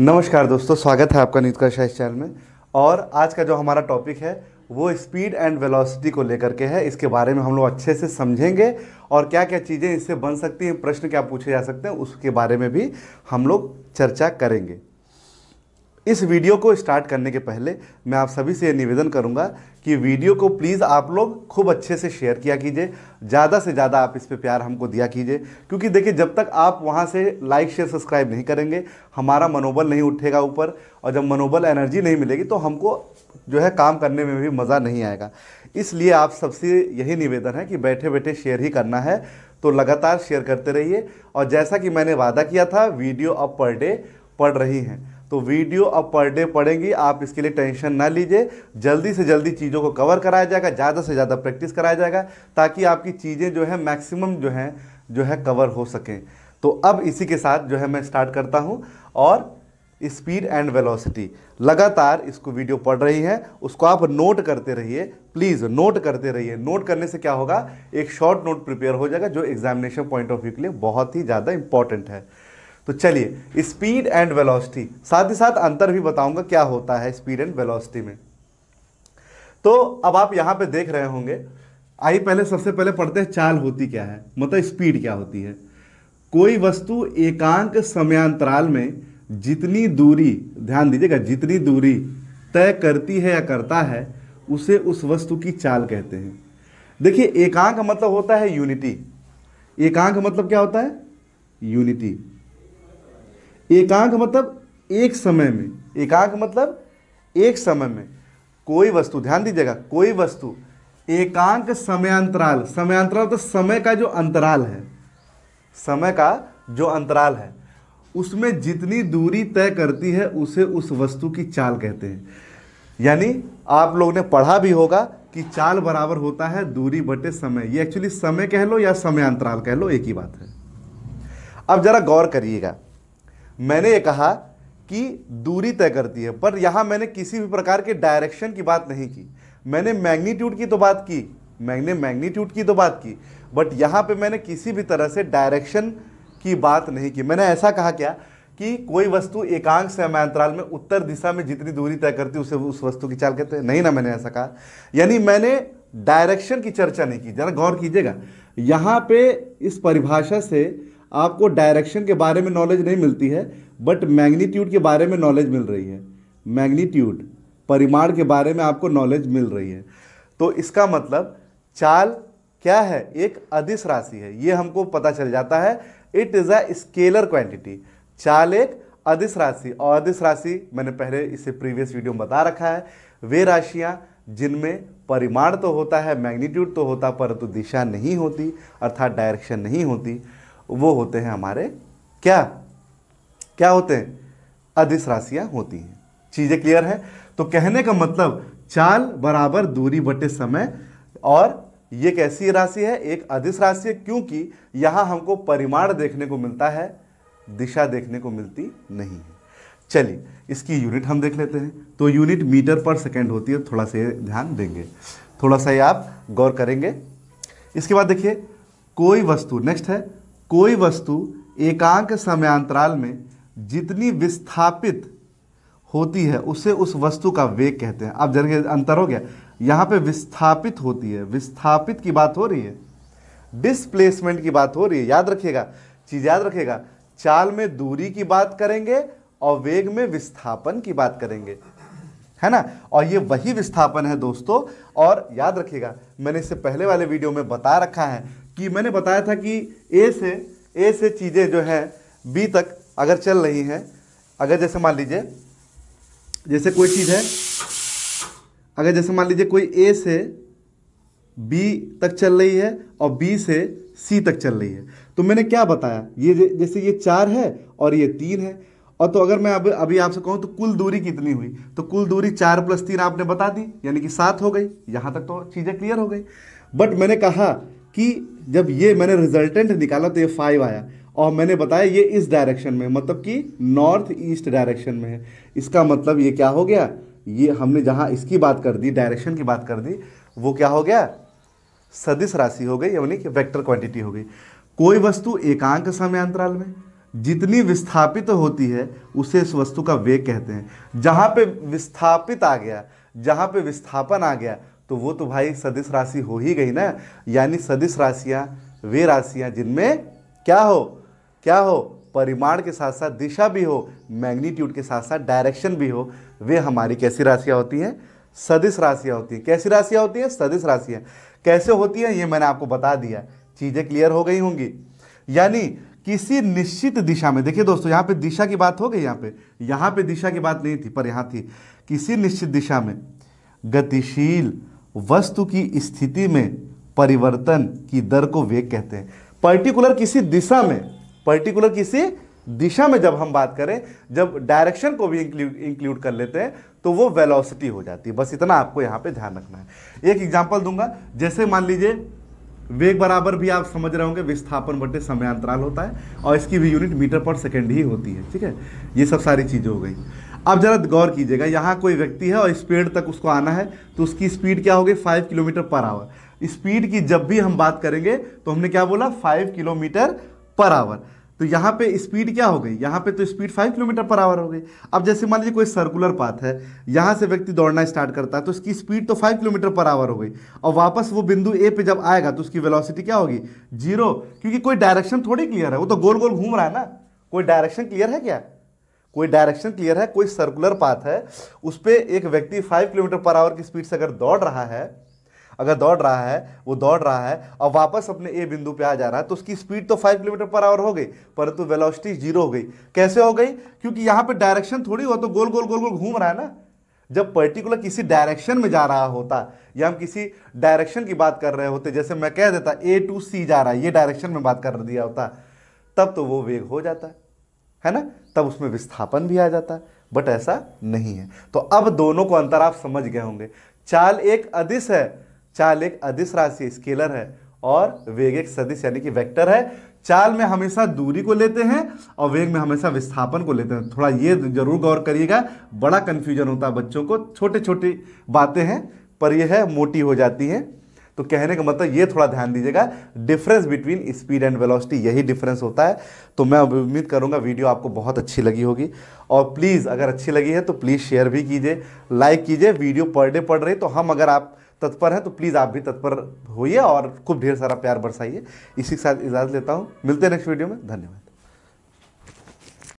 नमस्कार दोस्तों स्वागत है आपका नीतका शाह चैनल में और आज का जो हमारा टॉपिक है वो स्पीड एंड वेलोसिटी को लेकर के है इसके बारे में हम लोग अच्छे से समझेंगे और क्या क्या चीज़ें इससे बन सकती हैं प्रश्न क्या पूछे जा सकते हैं उसके बारे में भी हम लोग चर्चा करेंगे इस वीडियो को स्टार्ट करने के पहले मैं आप सभी से ये निवेदन करूंगा कि वीडियो को प्लीज़ आप लोग खूब अच्छे से शेयर किया कीजिए ज़्यादा से ज़्यादा आप इस पर प्यार हमको दिया कीजिए क्योंकि देखिए जब तक आप वहाँ से लाइक शेयर सब्सक्राइब नहीं करेंगे हमारा मनोबल नहीं उठेगा ऊपर और जब मनोबल एनर्जी नहीं मिलेगी तो हमको जो है काम करने में भी मज़ा नहीं आएगा इसलिए आप सबसे यही निवेदन है कि बैठे बैठे शेयर ही करना है तो लगातार शेयर करते रहिए और जैसा कि मैंने वादा किया था वीडियो अब पर डे पढ़ रही हैं तो वीडियो अब पर डे पड़ेंगी आप इसके लिए टेंशन ना लीजिए जल्दी से जल्दी चीज़ों को कवर कराया जाएगा ज़्यादा से ज़्यादा प्रैक्टिस कराया जाएगा ताकि आपकी चीज़ें जो है मैक्सिमम जो हैं जो है कवर हो सकें तो अब इसी के साथ जो है मैं स्टार्ट करता हूँ और स्पीड एंड वेलोसिटी लगातार इसको वीडियो पढ़ रही हैं उसको आप नोट करते रहिए प्लीज़ नोट करते रहिए नोट करने से क्या होगा एक शॉर्ट नोट प्रिपेयर हो जाएगा जो एग्जामिनेशन पॉइंट ऑफ व्यू के लिए बहुत ही ज़्यादा इंपॉर्टेंट है तो चलिए स्पीड एंड वेलोसिटी साथ ही साथ अंतर भी बताऊंगा क्या होता है स्पीड एंड वेलोसिटी में तो अब आप यहां पे देख रहे होंगे आई पहले सबसे पहले पढ़ते हैं चाल होती क्या है मतलब स्पीड क्या होती है कोई वस्तु एकांक समयांतराल में जितनी दूरी ध्यान दीजिएगा जितनी दूरी तय करती है या करता है उसे उस वस्तु की चाल कहते हैं देखिए एकांक मतलब होता है यूनिटी एकांक मतलब क्या होता है यूनिटी एकांक मतलब एक समय में एकांक मतलब एक समय में कोई वस्तु ध्यान दीजिएगा कोई वस्तु एकांक समयांतराल समयांतराल तो समय का जो अंतराल है समय का जो अंतराल है उसमें जितनी दूरी तय करती है उसे उस वस्तु की चाल कहते हैं यानी आप लोग ने पढ़ा भी होगा कि चाल बराबर होता है दूरी बटे समय ये एक्चुअली समय कह लो या समय अंतराल कह लो एक ही बात है अब जरा गौर करिएगा मैंने ये कहा कि दूरी तय करती है पर यहाँ मैंने किसी भी प्रकार के डायरेक्शन की बात नहीं की मैंने मैग्नीट्यूड की तो बात की मैंने मैग्नीट्यूड की तो बात की बट यहाँ पे मैंने किसी भी तरह से डायरेक्शन की बात नहीं की मैंने ऐसा कहा क्या कि कोई वस्तु एकांक समांतराल में उत्तर दिशा में जितनी दूरी तय करती उसे उस वस्तु की चाल कहते हैं नहीं ना मैंने ऐसा कहा यानी मैंने डायरेक्शन की चर्चा नहीं की जरा गौर कीजिएगा यहाँ पे इस परिभाषा से आपको डायरेक्शन के बारे में नॉलेज नहीं मिलती है बट मैग्नीट्यूड के बारे में नॉलेज मिल रही है मैग्नीट्यूड परिमाण के बारे में आपको नॉलेज मिल रही है तो इसका मतलब चाल क्या है एक अधिस राशि है ये हमको पता चल जाता है it is a scalar quantity चाल एक अधिस राशि और अधिस राशि मैंने पहले इसे प्रीवियस वीडियो में बता रखा है वे राशियाँ जिनमें परिमाण तो होता है मैग्नीट्यूड तो होता परंतु तो दिशा नहीं होती अर्थात डायरेक्शन नहीं होती वो होते हैं हमारे क्या क्या होते हैं अधिस राशियां होती हैं चीज़ें क्लियर है तो कहने का मतलब चाल बराबर दूरी बटे समय और ये कैसी राशि है एक अधिस राशि है क्योंकि यहां हमको परिमाण देखने को मिलता है दिशा देखने को मिलती नहीं है चलिए इसकी यूनिट हम देख लेते हैं तो यूनिट मीटर पर सेकेंड होती है थोड़ा सा ध्यान देंगे थोड़ा सा ये आप गौर करेंगे इसके बाद देखिए कोई वस्तु नेक्स्ट है कोई वस्तु एकांक समयांतराल में जितनी विस्थापित होती है उसे उस वस्तु का वेग कहते हैं अब जरिए अंतर हो गया यहाँ पे विस्थापित होती है विस्थापित की बात हो रही है डिस्प्लेसमेंट की बात हो रही है याद रखिएगा चीज याद रखिएगा चाल में दूरी की बात करेंगे और वेग में विस्थापन की बात करेंगे है ना और ये वही विस्थापन है दोस्तों और याद रखिएगा मैंने इससे पहले वाले वीडियो में बता रखा है कि मैंने बताया था कि ए से ए से चीज़ें जो है बी तक अगर चल रही हैं अगर जैसे मान लीजिए जैसे कोई चीज़ है अगर जैसे मान लीजिए कोई ए से बी तक चल रही है और बी से सी तक चल रही है तो मैंने क्या बताया ये जैसे ये चार है और ये तीन है और तो अगर मैं अब अभी आपसे कहूँ तो कुल दूरी कितनी हुई तो कुल दूरी चार प्लस तीन आपने बता दी यानी कि सात हो गई यहाँ तक तो चीज़ें क्लियर हो गई बट मैंने कहा कि जब ये मैंने रिजल्टेंट निकाला तो ये फाइव आया और मैंने बताया ये इस डायरेक्शन में मतलब कि नॉर्थ ईस्ट डायरेक्शन में है इसका मतलब ये क्या हो गया ये हमने जहाँ इसकी बात कर दी डायरेक्शन की बात कर दी वो क्या हो गया सदिश राशि हो गई यानी कि वेक्टर क्वांटिटी हो गई कोई वस्तु एकांक समय अंतराल में जितनी विस्थापित होती है उसे इस वस्तु का वेग कहते हैं जहाँ पे विस्थापित आ गया जहाँ पे विस्थापन आ गया तो वो तो भाई सदिश राशि हो ही गई ना यानी सदिश राशियाँ वे राशियाँ जिनमें क्या हो क्या हो परिमाण के साथ साथ दिशा भी हो मैग्नीट्यूड के साथ साथ डायरेक्शन भी हो वे हमारी कैसी राशियाँ होती हैं सदिश राशियाँ होती हैं कैसी राशियाँ होती हैं सदिश राशियाँ कैसे होती हैं ये मैंने आपको बता दिया चीज़ें क्लियर हो गई होंगी यानी किसी निश्चित दिशा में देखिए दोस्तों यहाँ पे दिशा की बात हो गई यहाँ पे यहाँ पे दिशा की बात नहीं थी पर यहाँ थी किसी निश्चित दिशा में गतिशील वस्तु की स्थिति में परिवर्तन की दर को वेग कहते हैं पर्टिकुलर किसी दिशा में पर्टिकुलर किसी दिशा में जब हम बात करें जब डायरेक्शन को भी इंक्लूड कर लेते हैं तो वो वेलोसिटी हो जाती है बस इतना आपको यहाँ पे ध्यान रखना है एक एग्जांपल दूंगा जैसे मान लीजिए वेग बराबर भी आप समझ रहे होंगे विस्थापन बटे समयांतराल होता है और इसकी भी यूनिट मीटर पर सेकेंड ही होती है ठीक है ये सब सारी चीज़ें हो गई आप ज़रा गौर कीजिएगा यहाँ कोई व्यक्ति है और इस पेड़ तक उसको आना है तो उसकी स्पीड क्या होगी five kilometre per hour speed की जब भी हम बात करेंगे तो हमने क्या बोला फाइव किलोमीटर पर आवर तो यहाँ पे स्पीड क्या हो गई यहाँ पे तो speed five kilometre per hour हो गई अब जैसे मान लीजिए कोई सर्कुलर पाथ है यहाँ से व्यक्ति दौड़ना स्टार्ट करता है तो इसकी स्पीड तो फाइव किलोमीटर पर आवर हो गई और वापस वो बिंदु ए पे जब आएगा तो उसकी वेलोसिटी क्या होगी जीरो क्योंकि कोई डायरेक्शन थोड़ी क्लियर है वो तो गोल गोल घूम रहा है ना कोई डायरेक्शन क्लियर है क्या कोई डायरेक्शन क्लियर है कोई सर्कुलर पाथ है उस पर एक व्यक्ति फाइव किलोमीटर पर आवर की स्पीड से अगर दौड़ रहा है अगर दौड़ रहा है वो दौड़ रहा है और वापस अपने ए बिंदु पे आ जा रहा है तो उसकी स्पीड तो फाइव किलोमीटर पर आवर हो गई परंतु तो वेलोसिटी जीरो हो गई कैसे हो गई क्योंकि यहाँ पे डायरेक्शन थोड़ी हो तो गोल गोल गोल गोल घूम रहा है ना जब पर्टिकुलर किसी डायरेक्शन में जा रहा होता या हम किसी डायरेक्शन की बात कर रहे होते जैसे मैं कह देता ए टू सी जा रहा है ये डायरेक्शन में बात कर दिया होता तब तो वो वेग हो जाता है है ना तब उसमें विस्थापन भी आ जाता है बट ऐसा नहीं है तो अब दोनों को अंतर आप समझ गए होंगे चाल एक अदिश है चाल एक अदिश राशि स्केलर है और वेग एक सदिश यानी कि वेक्टर है चाल में हमेशा दूरी को लेते हैं और वेग में हमेशा विस्थापन को लेते हैं थोड़ा ये जरूर गौर करिएगा बड़ा कन्फ्यूजन होता है बच्चों को छोटे छोटी बातें हैं पर यह है मोटी हो जाती हैं तो कहने का मतलब ये थोड़ा ध्यान दीजिएगा difference between speed and velocity यही डिफरेंस होता है तो मैं उम्मीद करूँगा वीडियो आपको बहुत अच्छी लगी होगी और प्लीज़ अगर अच्छी लगी है तो प्लीज़ शेयर भी कीजिए लाइक कीजिए वीडियो पर डे पढ़ रही तो हम अगर आप तत्पर हैं तो प्लीज़ आप भी तत्पर होइए और खूब ढेर सारा प्यार बरसाइए इसी के साथ इजाज़त लेता हूँ मिलते हैं नेक्स्ट वीडियो में धन्यवाद